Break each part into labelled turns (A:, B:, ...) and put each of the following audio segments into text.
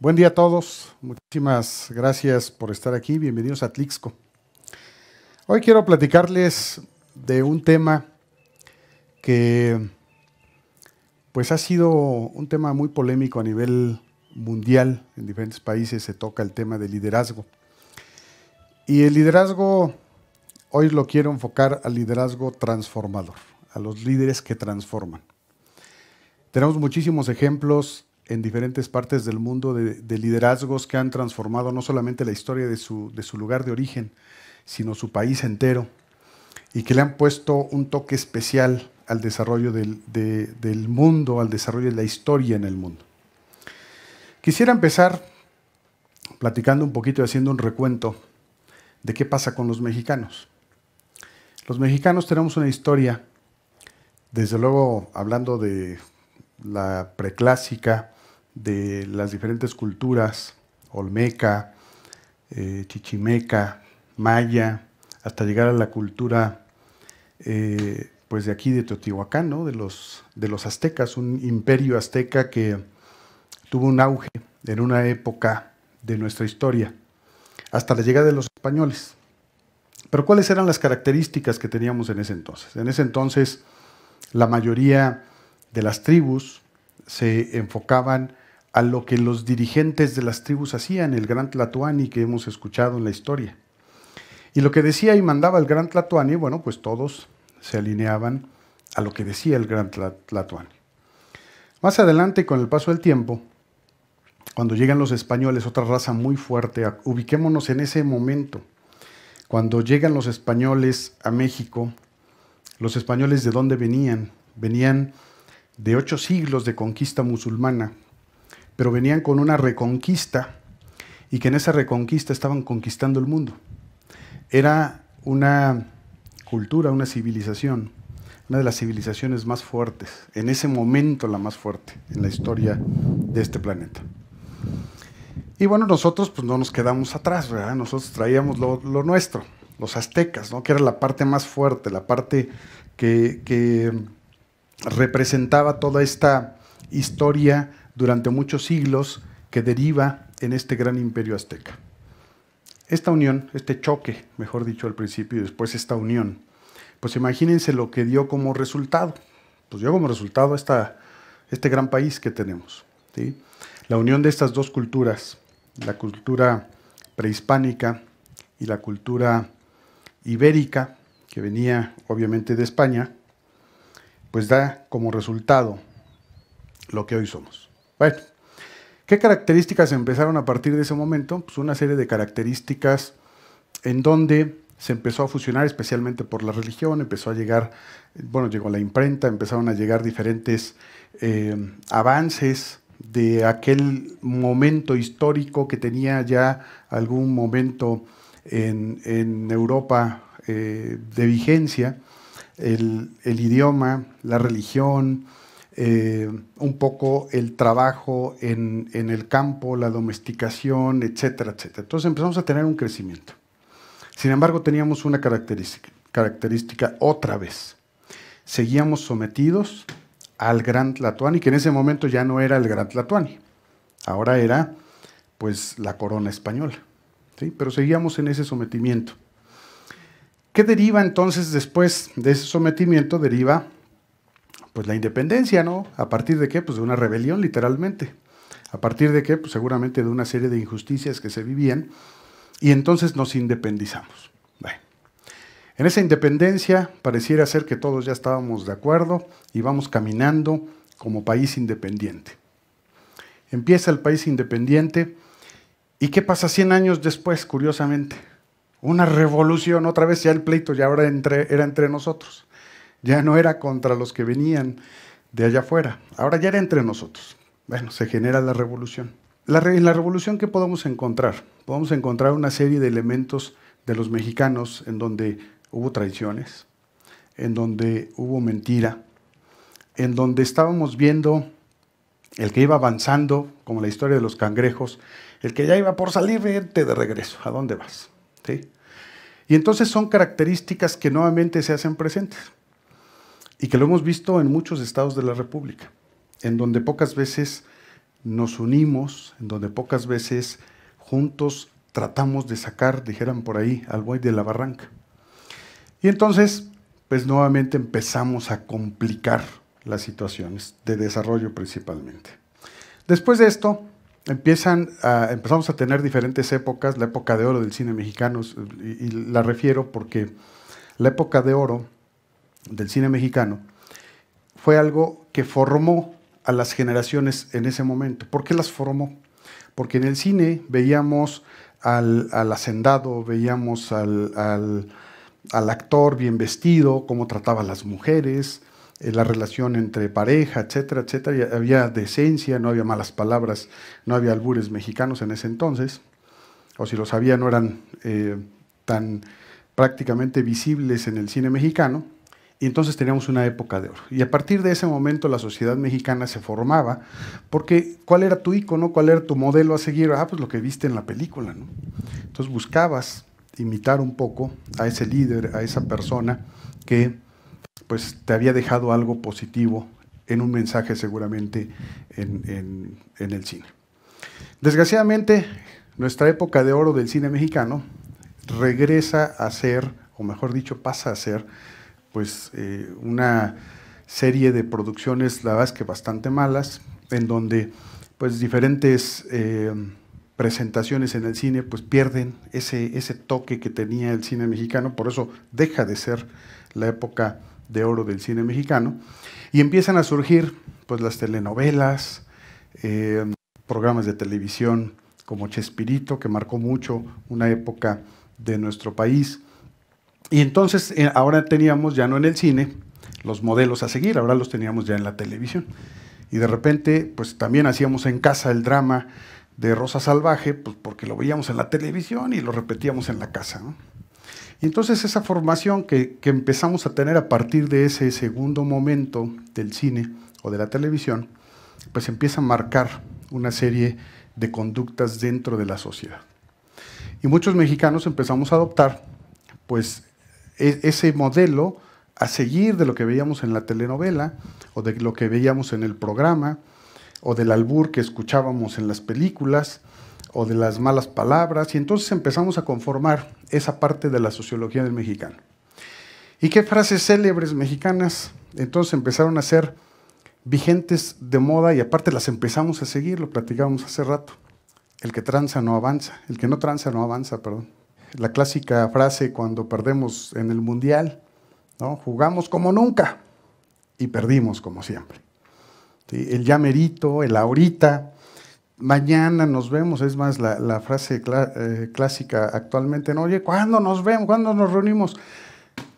A: Buen día a todos, muchísimas gracias por estar aquí, bienvenidos a Tlixco. Hoy quiero platicarles de un tema que pues ha sido un tema muy polémico a nivel mundial, en diferentes países se toca el tema del liderazgo. Y el liderazgo, hoy lo quiero enfocar al liderazgo transformador, a los líderes que transforman. Tenemos muchísimos ejemplos en diferentes partes del mundo de, liderazgos que han transformado no solamente la historia de su, lugar de origen, sino su país entero, y que le han puesto un toque especial al desarrollo del, del mundo, al desarrollo de la historia en el mundo. Quisiera empezar platicando un poquito y haciendo un recuento de qué pasa con los mexicanos. Los mexicanos tenemos una historia, desde luego hablando de la preclásica, de las diferentes culturas, olmeca, eh, chichimeca, maya, hasta llegar a la cultura eh, pues de aquí de Teotihuacán, ¿no? de, los, de los aztecas, un imperio azteca que tuvo un auge en una época de nuestra historia, hasta la llegada de los españoles. Pero ¿cuáles eran las características que teníamos en ese entonces? En ese entonces la mayoría de las tribus se enfocaban a lo que los dirigentes de las tribus hacían, el gran Tlatoani que hemos escuchado en la historia. Y lo que decía y mandaba el gran Tlatoani, bueno, pues todos se alineaban a lo que decía el gran Tlatoani. Más adelante, con el paso del tiempo, cuando llegan los españoles, otra raza muy fuerte, ubiquémonos en ese momento. Cuando llegan los españoles a México, los españoles de dónde venían? Venían de ocho siglos de conquista musulmana, pero venían con una reconquista y que en esa reconquista estaban conquistando el mundo. Era una cultura, una civilización, una de las civilizaciones más fuertes, en ese momento la más fuerte en la historia de este planeta. Y bueno, nosotros pues no nos quedamos atrás, Nosotros traíamos lo, nuestro, los aztecas, ¿no? Que era la parte más fuerte, la parte que, que representaba toda esta historia durante muchos siglos que deriva en este gran imperio azteca. Esta unión, este choque, mejor dicho al principio y después esta unión, pues imagínense lo que dio como resultado. Pues dio como resultado esta, este gran país que tenemos. La unión de estas dos culturas, la cultura prehispánica y la cultura ibérica, que venía obviamente de España, pues da como resultado lo que hoy somos. Bueno, ¿qué características empezaron a partir de ese momento? Pues una serie de características en donde se empezó a fusionar especialmente por la religión, empezó a llegar, bueno, llegó la imprenta, empezaron a llegar diferentes eh, avances de aquel momento histórico que tenía ya algún momento en, Europa eh, de vigencia, el, idioma, la religión, eh, un poco el trabajo en, el campo, la domesticación, etcétera, etcétera. Entonces empezamos a tener un crecimiento. Sin embargo, teníamos una característica, característica otra vez. Seguíamos sometidos al Gran Latuani, que en ese momento ya no era el Gran Tlatuani. Ahora era, pues, la corona española. ¿sí? Pero seguíamos en ese sometimiento. ¿Qué deriva entonces después de ese sometimiento? Deriva pues la independencia, ¿no? ¿A partir de qué? Pues de una rebelión, literalmente. ¿A partir de qué? Pues seguramente de una serie de injusticias que se vivían y entonces nos independizamos. en esa independencia pareciera ser que todos ya estábamos de acuerdo y vamos caminando como país independiente. Empieza el país independiente y ¿qué pasa 100 años después, curiosamente? Una revolución, otra vez ya el pleito ya ahora entre, era entre nosotros. Ya no era contra los que venían de allá afuera, ahora ya era entre nosotros. Bueno, se genera la revolución. La en la revolución, que podemos encontrar? Podemos encontrar una serie de elementos de los mexicanos en donde hubo traiciones, en donde hubo mentira, en donde estábamos viendo el que iba avanzando, como la historia de los cangrejos, el que ya iba por salir, vente de regreso, ¿a dónde vas? Y entonces son características que nuevamente se hacen presentes y que lo hemos visto en muchos estados de la República, en donde pocas veces nos unimos, en donde pocas veces juntos tratamos de sacar, dijeran por ahí, al buey de la barranca. Y entonces, pues nuevamente empezamos a complicar las situaciones de desarrollo principalmente. Después de esto, empiezan empezamos a tener diferentes épocas, la época de oro del cine mexicano, y la refiero porque la época de oro del cine mexicano, fue algo que formó a las generaciones en ese momento. ¿Por qué las formó? Porque en el cine veíamos al, hacendado, veíamos al, actor bien vestido, cómo trataba a las mujeres, eh, la relación entre pareja, etcétera, etcétera. había decencia, no había malas palabras, no había albures mexicanos en ese entonces, o si los había no eran eh, tan prácticamente visibles en el cine mexicano. Y entonces teníamos una época de oro. Y a partir de ese momento la sociedad mexicana se formaba, porque ¿cuál era tu ícono? ¿Cuál era tu modelo a seguir? Ah, pues lo que viste en la película, Entonces buscabas imitar un poco a ese líder, a esa persona que pues te había dejado algo positivo en un mensaje seguramente en, en el cine. Desgraciadamente, nuestra época de oro del cine mexicano regresa a ser, o mejor dicho, pasa a ser pues eh, una serie de producciones, la verdad es que bastante malas, en donde pues diferentes eh, presentaciones en el cine pues pierden ese, ese toque que tenía el cine mexicano, por eso deja de ser la época de oro del cine mexicano, y empiezan a surgir pues las telenovelas, em, programas de televisión como Chespirito, que marcó mucho una época de nuestro país, y entonces eh, ahora teníamos ya no en el cine los modelos a seguir, ahora los teníamos ya en la televisión. Y de repente, pues también hacíamos en casa el drama de Rosa Salvaje, pues porque lo veíamos en la televisión y lo repetíamos en la casa. Y entonces esa formación que, que, empezamos a tener a partir de ese segundo momento del cine o de la televisión, pues empieza a marcar una serie de conductas dentro de la sociedad. Y muchos mexicanos empezamos a adoptar, pues, e, ese modelo a seguir de lo que veíamos en la telenovela o de lo que veíamos en el programa o del albur que escuchábamos en las películas o de las malas palabras y entonces empezamos a conformar esa parte de la sociología del mexicano. ¿Y qué frases célebres mexicanas entonces empezaron a ser vigentes de moda y aparte las empezamos a seguir, lo platicábamos hace rato? El que tranza no avanza, el que no tranza no avanza, perdón la clásica frase cuando perdemos en el Mundial, ¿no? Jugamos como nunca y perdimos como siempre. El llamerito el ahorita, mañana nos vemos, es más la, frase eh, clásica actualmente, ¿no? Oye, ¿cuándo nos vemos? ¿Cuándo nos reunimos?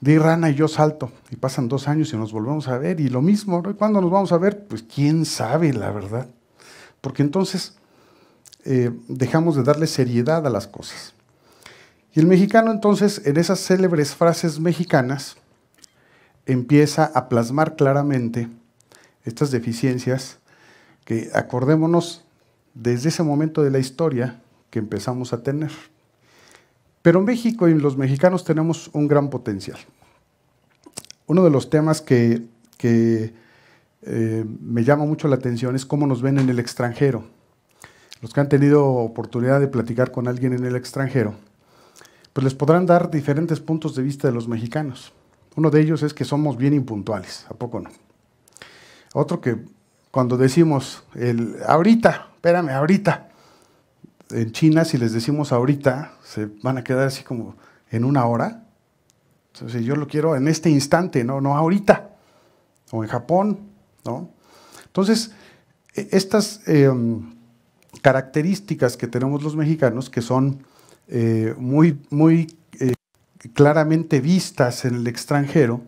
A: Di rana y yo salto, y pasan dos años y nos volvemos a ver, y lo mismo, ¿no? ¿cuándo nos vamos a ver? Pues quién sabe, la verdad. Porque entonces eh, dejamos de darle seriedad a las cosas. Y el mexicano entonces, en esas célebres frases mexicanas, empieza a plasmar claramente estas deficiencias que acordémonos desde ese momento de la historia que empezamos a tener. Pero México y los mexicanos tenemos un gran potencial. Uno de los temas que, eh, me llama mucho la atención es cómo nos ven en el extranjero. Los que han tenido oportunidad de platicar con alguien en el extranjero, pues les podrán dar diferentes puntos de vista de los mexicanos. Uno de ellos es que somos bien impuntuales, ¿a poco no? Otro que cuando decimos el ahorita, espérame, ahorita, en China si les decimos ahorita, se van a quedar así como en una hora. Entonces yo lo quiero en este instante, no, no ahorita. O en Japón, ¿no? Entonces, e-, estas em, características que tenemos los mexicanos, que son eh, muy, muy eh, claramente vistas en el extranjero,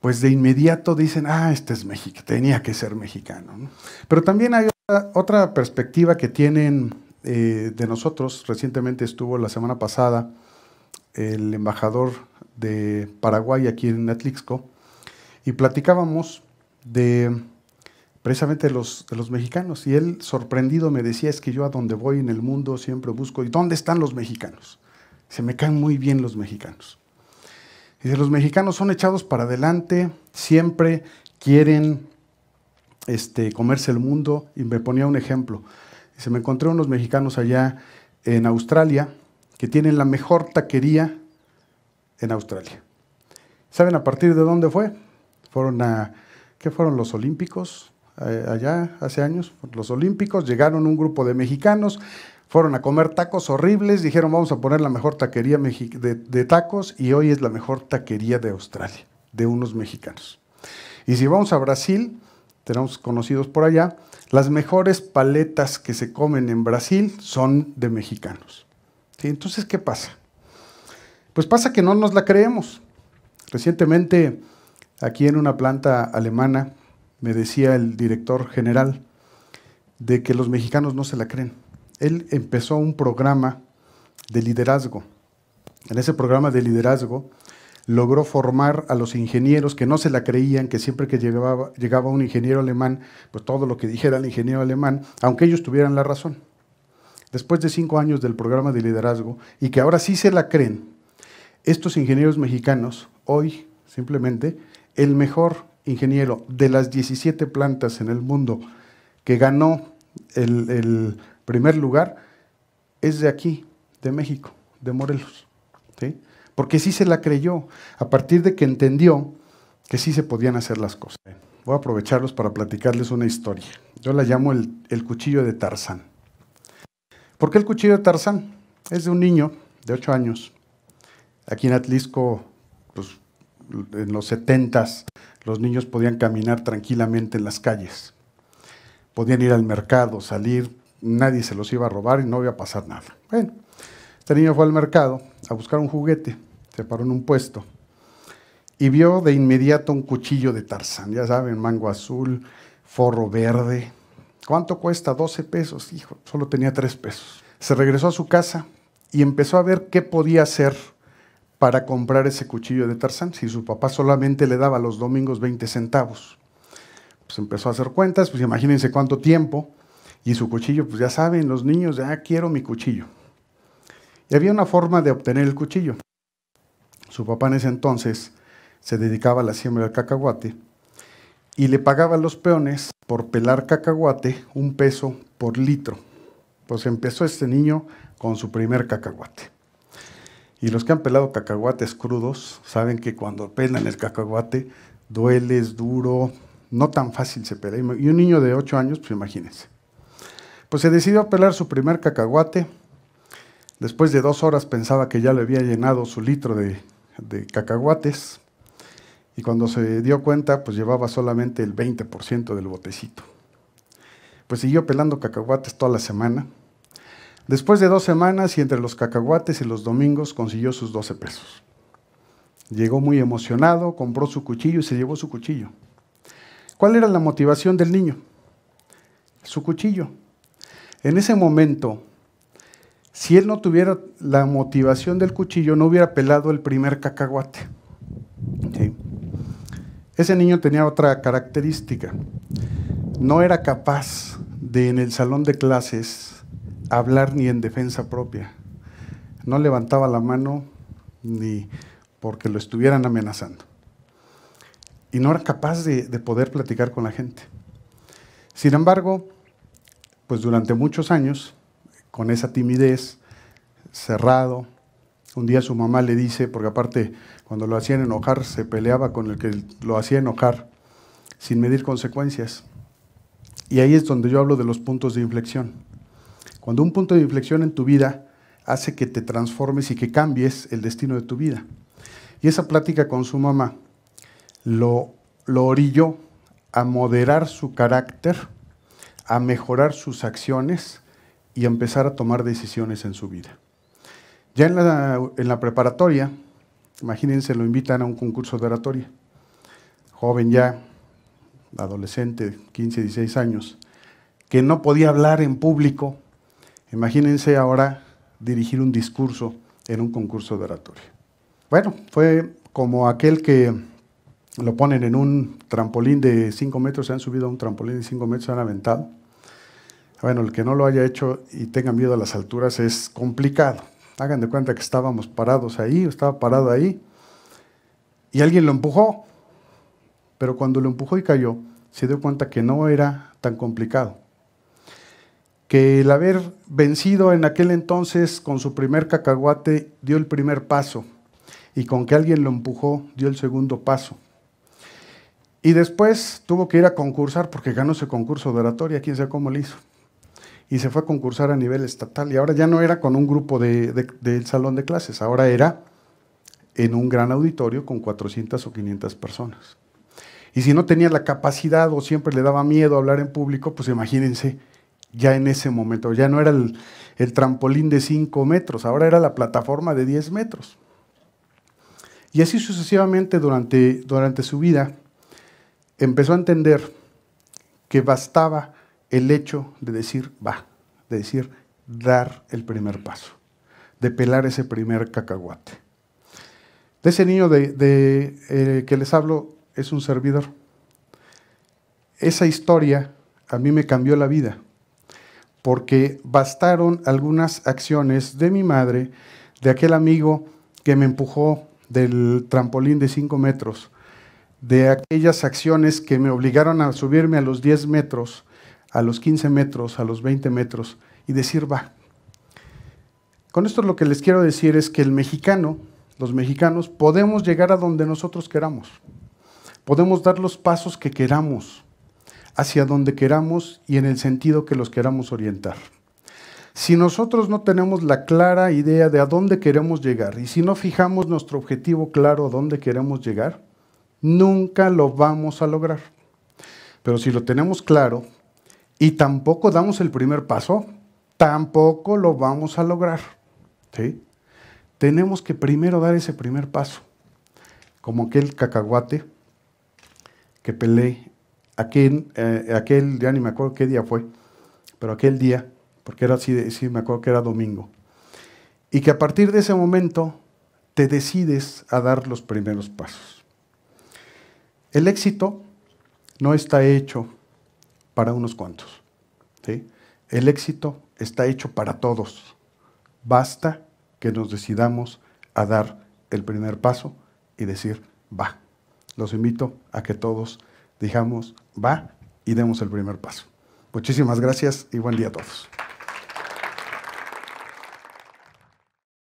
A: pues de inmediato dicen, ah, este es México, tenía que ser mexicano. Pero también hay otra, perspectiva que tienen eh, de nosotros. Recientemente estuvo la semana pasada el embajador de Paraguay aquí en Netlixco y platicábamos de precisamente de los, los mexicanos. Y él, sorprendido, me decía, es que yo a donde voy en el mundo siempre busco, ¿y dónde están los mexicanos? Se me caen muy bien los mexicanos. Dice, los mexicanos son echados para adelante, siempre quieren este, comerse el mundo. Y me ponía un ejemplo. Dice, me encontré unos mexicanos allá en Australia que tienen la mejor taquería en Australia. ¿Saben a partir de dónde fue? Fueron a, ¿qué fueron los Olímpicos? Eh, allá hace años, los Olímpicos, llegaron un grupo de mexicanos, fueron a comer tacos horribles, dijeron vamos a poner la mejor taquería de, tacos y hoy es la mejor taquería de Australia, de unos mexicanos. Y si vamos a Brasil, tenemos conocidos por allá, las mejores paletas que se comen en Brasil son de mexicanos. Entonces, ¿qué pasa? Pues pasa que no nos la creemos. Recientemente, aquí en una planta alemana, me decía el director general, de que los mexicanos no se la creen. Él empezó un programa de liderazgo. En ese programa de liderazgo logró formar a los ingenieros que no se la creían, que siempre que llegaba, un ingeniero alemán, pues todo lo que dijera el ingeniero alemán, aunque ellos tuvieran la razón. Después de cinco años del programa de liderazgo, y que ahora sí se la creen, estos ingenieros mexicanos, hoy simplemente, el mejor ingeniero, de las 17 plantas en el mundo que ganó el, primer lugar, es de aquí, de México, de Morelos. Porque sí se la creyó, a partir de que entendió que sí se podían hacer las cosas. Voy a aprovecharlos para platicarles una historia. Yo la llamo el, cuchillo de Tarzán. ¿Por qué el cuchillo de Tarzán? Es de un niño de 8 años. Aquí en Atlisco, pues, en los 70 s los niños podían caminar tranquilamente en las calles, podían ir al mercado, salir, nadie se los iba a robar y no iba a pasar nada. Bueno, este niño fue al mercado a buscar un juguete, se paró en un puesto y vio de inmediato un cuchillo de Tarzán, ya saben, mango azul, forro verde. ¿Cuánto cuesta? 12 pesos. Hijo, solo tenía 3 pesos. Se regresó a su casa y empezó a ver qué podía hacer para comprar ese cuchillo de Tarzán, si su papá solamente le daba los domingos 20 centavos. Pues empezó a hacer cuentas, pues imagínense cuánto tiempo, y su cuchillo, pues ya saben, los niños, ya ah, quiero mi cuchillo. Y había una forma de obtener el cuchillo. Su papá en ese entonces se dedicaba a la siembra del cacahuate y le pagaba a los peones por pelar cacahuate un peso por litro. Pues empezó este niño con su primer cacahuate. Y los que han pelado cacahuates crudos saben que cuando pelan el cacahuate duele, es duro, no tan fácil se pela. Y un niño de 8 años, pues imagínense. Pues se decidió a pelar su primer cacahuate. Después de dos horas pensaba que ya le había llenado su litro de, de cacahuates. Y cuando se dio cuenta, pues llevaba solamente el 20% del botecito. Pues siguió pelando cacahuates toda la semana Después de dos semanas y entre los cacahuates y los domingos consiguió sus 12 pesos. Llegó muy emocionado, compró su cuchillo y se llevó su cuchillo. ¿Cuál era la motivación del niño? Su cuchillo. En ese momento, si él no tuviera la motivación del cuchillo, no hubiera pelado el primer cacahuate. Ese niño tenía otra característica. No era capaz de en el salón de clases hablar ni en defensa propia. No levantaba la mano ni porque lo estuvieran amenazando. Y no era capaz de, de poder platicar con la gente. Sin embargo, pues durante muchos años, con esa timidez, cerrado, un día su mamá le dice, porque aparte cuando lo hacían enojar, se peleaba con el que lo hacía enojar, sin medir consecuencias. Y ahí es donde yo hablo de los puntos de inflexión. Cuando un punto de inflexión en tu vida hace que te transformes y que cambies el destino de tu vida. Y esa plática con su mamá lo, orilló a moderar su carácter, a mejorar sus acciones y a empezar a tomar decisiones en su vida. Ya en la, en la preparatoria, imagínense, lo invitan a un concurso de oratoria. Joven ya, adolescente, 15, 16 años, que no podía hablar en público, Imagínense ahora dirigir un discurso en un concurso de oratoria. Bueno, fue como aquel que lo ponen en un trampolín de 5 metros, se han subido a un trampolín de 5 metros, se han aventado. Bueno, el que no lo haya hecho y tenga miedo a las alturas es complicado. Hagan de cuenta que estábamos parados ahí, estaba parado ahí, y alguien lo empujó. Pero cuando lo empujó y cayó, se dio cuenta que no era tan complicado que el haber vencido en aquel entonces con su primer cacahuate dio el primer paso y con que alguien lo empujó dio el segundo paso. Y después tuvo que ir a concursar porque ganó ese concurso de oratoria, quién sabe cómo lo hizo. Y se fue a concursar a nivel estatal y ahora ya no era con un grupo del salón de clases, ahora era en un gran auditorio con 400 o 500 personas. Y si no tenía la capacidad o siempre le daba miedo hablar en público, pues imagínense ya en ese momento. Ya no era el, trampolín de 5 metros, ahora era la plataforma de 10 metros. Y así sucesivamente durante, durante su vida empezó a entender que bastaba el hecho de decir va, de decir dar el primer paso, de pelar ese primer cacahuate. De ese niño de, eh, que les hablo es un servidor. Esa historia a mí me cambió la vida porque bastaron algunas acciones de mi madre, de aquel amigo que me empujó del trampolín de 5 metros, de aquellas acciones que me obligaron a subirme a los 10 metros, a los 15 metros, a los 20 metros y decir, va. Con esto lo que les quiero decir es que el mexicano, los mexicanos, podemos llegar a donde nosotros queramos, podemos dar los pasos que queramos hacia donde queramos y en el sentido que los queramos orientar. Si nosotros no tenemos la clara idea de a dónde queremos llegar y si no fijamos nuestro objetivo claro a dónde queremos llegar, nunca lo vamos a lograr. Pero si lo tenemos claro y tampoco damos el primer paso, tampoco lo vamos a lograr. Tenemos que primero dar ese primer paso, como aquel cacahuate que peleé aquel, día, eh, aquel, ya ni me acuerdo qué día fue, pero aquel día, porque era así, sí, me acuerdo que era domingo, y que a partir de ese momento te decides a dar los primeros pasos. El éxito no está hecho para unos cuantos. El éxito está hecho para todos. Basta que nos decidamos a dar el primer paso y decir, va. Los invito a que todos dijamos, va y demos el primer paso. Muchísimas gracias y buen día a todos.